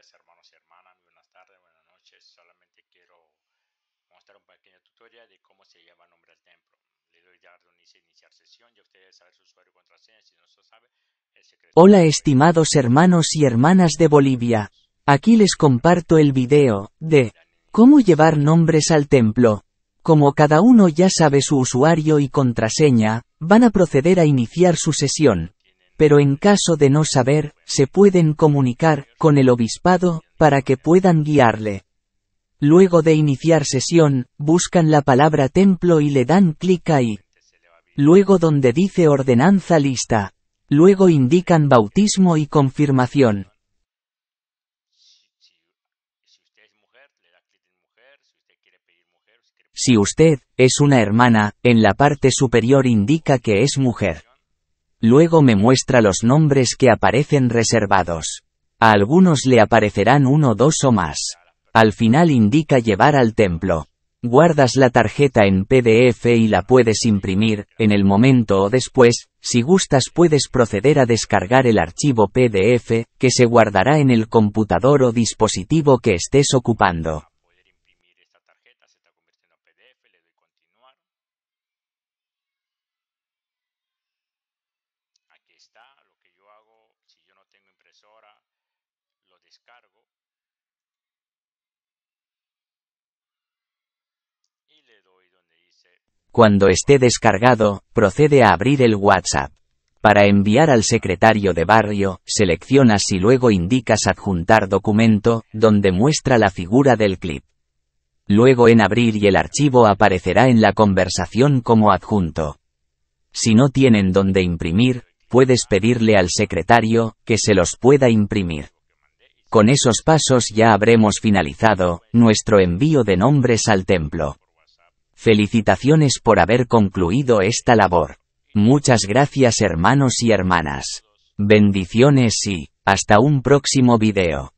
días hermanos y hermanas, muy buenas tardes, buenas noches. Solamente quiero mostrar un pequeño tutorial de cómo se lleva nombre al templo. Le doy ya donde iniciar sesión, ya ustedes saber su usuario y contraseña, si no se sabe, el secreto... Hola estimados hermanos y hermanas de Bolivia. Aquí les comparto el video de cómo llevar nombres al templo. Como cada uno ya sabe su usuario y contraseña, van a proceder a iniciar su sesión pero en caso de no saber, se pueden comunicar con el obispado, para que puedan guiarle. Luego de iniciar sesión, buscan la palabra templo y le dan clic ahí. Luego donde dice ordenanza lista. Luego indican bautismo y confirmación. Si usted es una hermana, en la parte superior indica que es mujer. Luego me muestra los nombres que aparecen reservados. A algunos le aparecerán uno, dos o más. Al final indica llevar al templo. Guardas la tarjeta en PDF y la puedes imprimir, en el momento o después, si gustas puedes proceder a descargar el archivo PDF, que se guardará en el computador o dispositivo que estés ocupando. lo que yo hago, si yo no tengo impresora, lo descargo y donde dice... Cuando esté descargado, procede a abrir el WhatsApp. Para enviar al secretario de barrio, seleccionas y luego indicas adjuntar documento, donde muestra la figura del clip. Luego en abrir y el archivo aparecerá en la conversación como adjunto. Si no tienen donde imprimir, puedes pedirle al secretario que se los pueda imprimir. Con esos pasos ya habremos finalizado nuestro envío de nombres al templo. Felicitaciones por haber concluido esta labor. Muchas gracias hermanos y hermanas. Bendiciones y, hasta un próximo video.